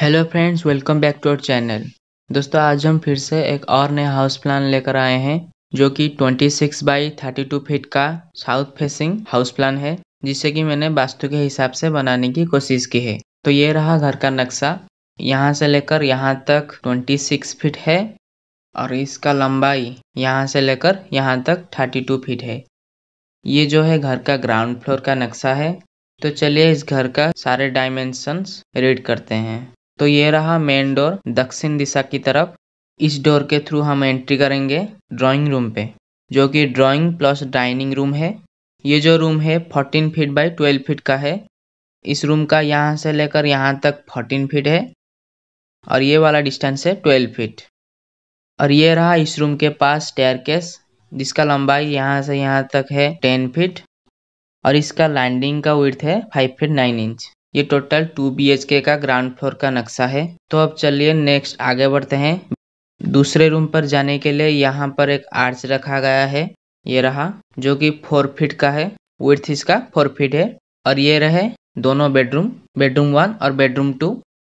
hello friends welcome back to our channel दोस्तों आज हम फिर से एक और नया हाउस प्लान लेकर आए हैं जो कि 26 सिक्स बाई थर्टी फीट का साउथ फेसिंग हाउस प्लान है जिसे कि मैंने वास्तु के हिसाब से बनाने की कोशिश की है तो ये रहा घर का नक्शा यहाँ से लेकर यहाँ तक 26 फीट है और इसका लंबाई यहाँ से लेकर यहाँ तक 32 फीट है ये जो है घर का ग्राउंड फ्लोर का नक्शा है तो चलिए इस घर का सारे डायमेंशंस रीड करते हैं तो ये रहा मेन डोर दक्षिण दिशा की तरफ इस डोर के थ्रू हम एंट्री करेंगे ड्राइंग रूम पे जो कि ड्राइंग प्लस डाइनिंग रूम है ये जो रूम है 14 फीट बाय 12 फीट का है इस रूम का यहाँ से लेकर यहाँ तक 14 फीट है और ये वाला डिस्टेंस है 12 फीट और ये रहा इस रूम के पास स्टेयरकेस जिसका लंबाई यहाँ से यहाँ तक है 10 फीट और इसका लैंडिंग का विर्थ है 5 फीट 9 इंच ये total two B H K का ग्राउंड फ्लोर का नक्शा है तो अब चलिए नेक्स्ट आगे बढ़ते हैं दूसरे रूम पर जाने के लिए यहाँ पर एक आर्च रखा गया है ये रहा जो कि फोर फीट का है विथ इसका फोर फीट है और ये रहे दोनों बेडरूम बेडरूम वन और बेडरूम टू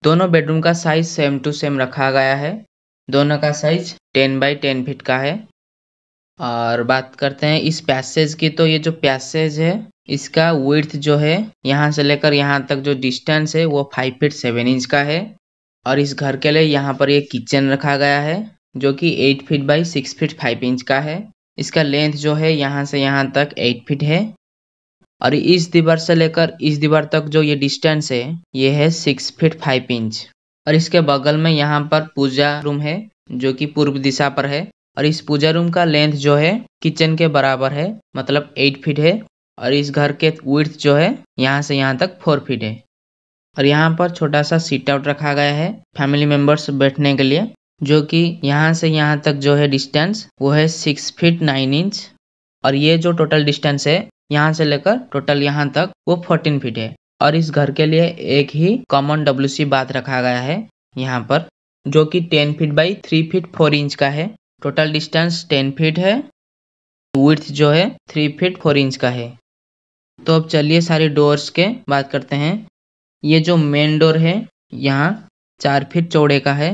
दोनों बेडरूम का साइज सेम टू सेम रखा गया है दोनों का size ten by ten feet का है और बात करते हैं इस पैसेज की तो ये जो पैसेज है इसका वेथ जो है यहाँ से लेकर यहाँ तक जो डिस्टेंस है वो फाइव फीट सेवन इंच का है और इस घर के लिए यहाँ पर ये किचन रखा गया है जो कि eight feet by six feet five inch का है इसका लेंथ जो है यहाँ से यहाँ तक एट फीट है और इस दीवार से लेकर इस दीवार तक जो ये डिस्टेंस है ये है सिक्स फीट फाइव इंच और इसके बगल में यहाँ पर पूजा रूम है जो कि पूर्व दिशा पर है और इस पूजा रूम का लेंथ जो है किचन के बराबर है मतलब एट फीट है और इस घर के विर्थ जो है यहाँ से यहाँ तक फोर फीट है और यहाँ पर छोटा सा सीट आउट रखा गया है फैमिली मेम्बर्स बैठने के लिए जो कि यहाँ से यहाँ तक जो है डिस्टेंस वो है सिक्स फीट नाइन इंच और ये जो टोटल डिस्टेंस है यहाँ से लेकर टोटल यहाँ तक वो फोर्टीन फीट है और इस घर के लिए एक ही कॉमन डब्ल्यू सी बात रखा गया है यहाँ पर जो कि ten feet by three feet four inch का है टोटल डिस्टेंस टेन फीट है विथ जो है थ्री फीट फोर इंच का है तो अब चलिए सारी डोर्स के बात करते हैं ये जो मेन डोर है यहाँ चार फीट चौड़े का है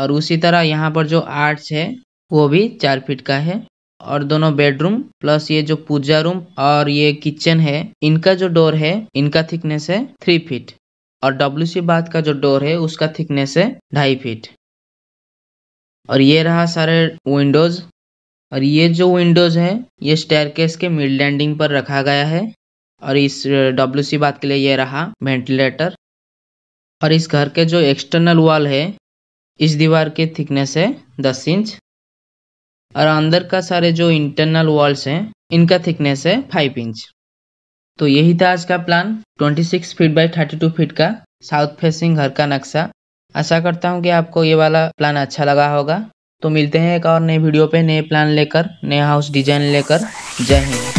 और उसी तरह यहाँ पर जो आर्ट्स है वो भी चार फीट का है और दोनों बेडरूम प्लस ये जो पूजा रूम और ये किचन है इनका जो डोर है इनका थिकनेस है थ्री फीट और डब्ल्यू सी बाथ का जो डोर है उसका थिकनेस है ढाई फीट और ये रहा सारे विंडोज और ये जो विंडोज है ये स्टेयरकेस के मिड लैंडिंग पर रखा गया है और इस डब्ल्यू सी बात के लिए ये रहा वेंटिलेटर और इस घर के जो एक्सटर्नल वॉल है इस दीवार के थिकनेस है दस इंच और अंदर का सारे जो इंटरनल वॉल्स हैं इनका थिकनेस है फाइव इंच तो यही था आज का प्लान 26 फीट बाई 32 फीट का साउथ फेसिंग घर का नक्शा आशा करता हूँ कि आपको ये वाला प्लान अच्छा लगा होगा तो मिलते हैं एक और नए वीडियो पे नए प्लान लेकर नए हाउस डिजाइन लेकर जय हिंद